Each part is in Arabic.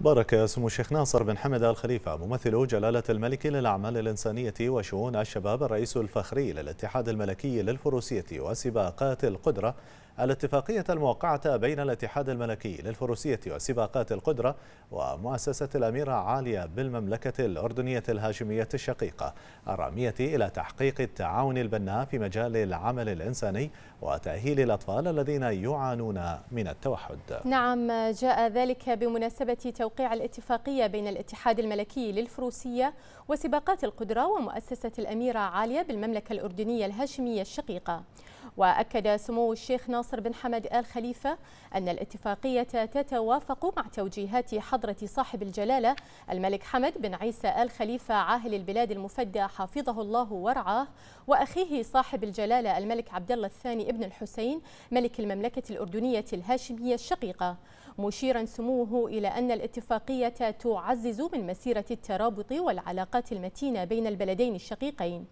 بارك سمو الشيخ ناصر بن حمد آل خليفة ممثل جلالة الملك للأعمال الإنسانية وشؤون الشباب الرئيس الفخري للاتحاد الملكي للفروسية وسباقات القدرة الاتفاقية الموقعة بين الاتحاد الملكي للفروسية وسباقات القدرة ومؤسسة الأميرة عالية بالمملكة الأردنية الهاشمية الشقيقة الرامية إلى تحقيق التعاون البناء في مجال العمل الإنساني وتأهيل الأطفال الذين يعانون من التوحد نعم جاء ذلك بمناسبة توقيع الاتفاقية بين الاتحاد الملكي للفروسية وسباقات القدرة ومؤسسة الأميرة عالية بالمملكة الأردنية الهاشمية الشقيقة وأكد سمو الشيخ ناصر بن حمد آل خليفة أن الاتفاقية تتوافق مع توجيهات حضرة صاحب الجلالة الملك حمد بن عيسى آل خليفة عاهل البلاد المفدى حفظه الله ورعاه وأخيه صاحب الجلالة الملك عبد الله الثاني ابن الحسين ملك المملكة الأردنية الهاشمية الشقيقة مشيرا سموه إلى أن الاتفاقية تعزز من مسيرة الترابط والعلاقات المتينة بين البلدين الشقيقين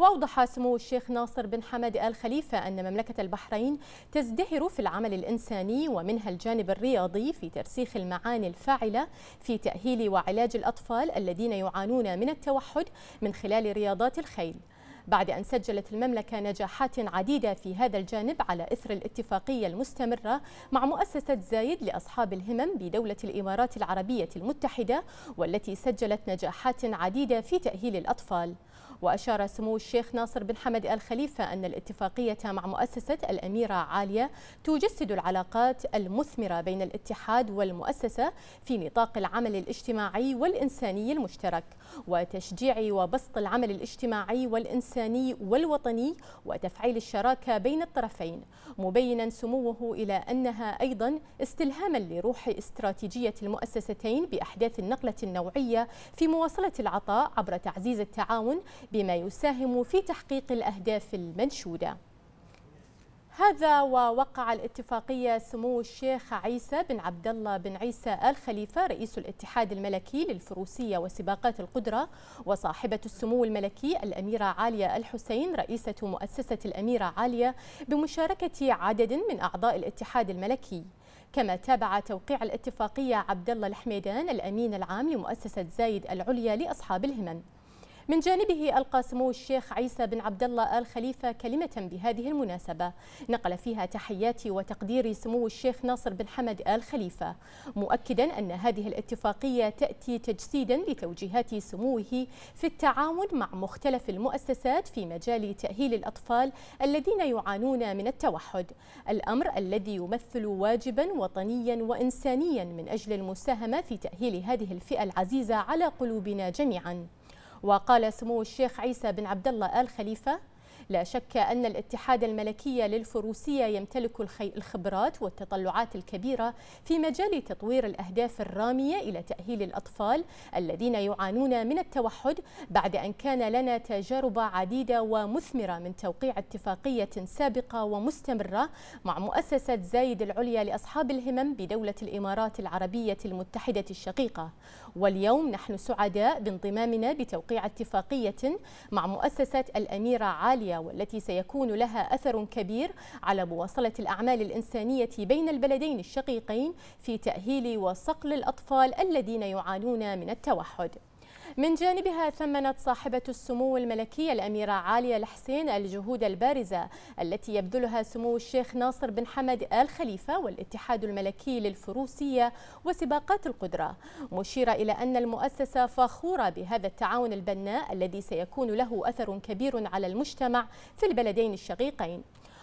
وأوضح سمو الشيخ ناصر بن حمد آل خليفة أن مملكة البحرين تزدهر في العمل الإنساني ومنها الجانب الرياضي في ترسيخ المعاني الفاعلة في تأهيل وعلاج الأطفال الذين يعانون من التوحد من خلال رياضات الخيل بعد أن سجلت المملكة نجاحات عديدة في هذا الجانب على إثر الاتفاقية المستمرة مع مؤسسة زايد لأصحاب الهمم بدولة الإمارات العربية المتحدة والتي سجلت نجاحات عديدة في تأهيل الأطفال وأشار سمو الشيخ ناصر بن حمد الخليفة أن الاتفاقية مع مؤسسة الأميرة عالية تجسد العلاقات المثمرة بين الاتحاد والمؤسسة في نطاق العمل الاجتماعي والإنساني المشترك وتشجيع وبسط العمل الاجتماعي والإنساني الإنساني والوطني وتفعيل الشراكة بين الطرفين مبينا سموه إلى أنها أيضا استلهاما لروح استراتيجية المؤسستين بأحداث النقلة النوعية في مواصلة العطاء عبر تعزيز التعاون بما يساهم في تحقيق الأهداف المنشودة هذا ووقع الاتفاقية سمو الشيخ عيسى بن عبد الله بن عيسى آل خليفة رئيس الاتحاد الملكي للفروسية وسباقات القدرة وصاحبة السمو الملكي الأميرة عالية الحسين رئيسة مؤسسة الأميرة عالية بمشاركة عدد من أعضاء الاتحاد الملكي كما تابع توقيع الاتفاقية عبد الله الحميدان الأمين العام لمؤسسة زايد العليا لأصحاب الهمم من جانبه ألقى سمو الشيخ عيسى بن عبد الله آل خليفة كلمة بهذه المناسبة نقل فيها تحياتي وتقدير سمو الشيخ ناصر بن حمد آل خليفة مؤكدا أن هذه الاتفاقية تأتي تجسيدا لتوجيهات سموه في التعاون مع مختلف المؤسسات في مجال تأهيل الأطفال الذين يعانون من التوحد الأمر الذي يمثل واجبا وطنيا وإنسانيا من أجل المساهمة في تأهيل هذه الفئة العزيزة على قلوبنا جميعاً وقال سمو الشيخ عيسى بن عبد الله آل خليفة لا شك أن الاتحاد الملكي للفروسية يمتلك الخبرات والتطلعات الكبيرة في مجال تطوير الأهداف الرامية إلى تأهيل الأطفال الذين يعانون من التوحد بعد أن كان لنا تجارب عديدة ومثمرة من توقيع اتفاقية سابقة ومستمرة مع مؤسسة زايد العليا لأصحاب الهمم بدولة الإمارات العربية المتحدة الشقيقة واليوم نحن سعداء بانضمامنا بتوقيع اتفاقية مع مؤسسة الأميرة عالية والتي سيكون لها أثر كبير على مواصلة الأعمال الإنسانية بين البلدين الشقيقين في تأهيل وصقل الأطفال الذين يعانون من التوحد من جانبها ثمنت صاحبة السمو الملكية الأميرة عالية الحسين الجهود البارزة التي يبذلها سمو الشيخ ناصر بن حمد آل خليفة والاتحاد الملكي للفروسية وسباقات القدرة مشيرة إلى أن المؤسسة فخورة بهذا التعاون البناء الذي سيكون له أثر كبير على المجتمع في البلدين الشقيقين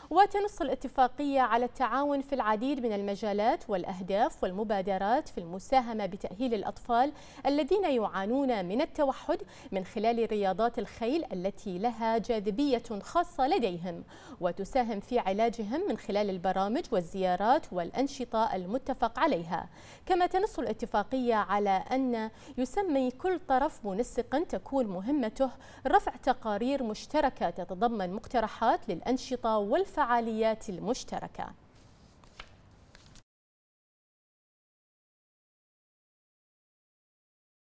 وتنص الاتفاقية على التعاون في العديد من المجالات والأهداف والمبادرات في المساهمة بتأهيل الأطفال الذين يعانون من التوحد من خلال رياضات الخيل التي لها جاذبية خاصة لديهم وتساهم في علاجهم من خلال البرامج والزيارات والأنشطة المتفق عليها كما تنص الاتفاقية على أن يسمي كل طرف منسقا تكون مهمته رفع تقارير مشتركة تتضمن مقترحات للأنشطة والفعاليات والفعاليات المشتركه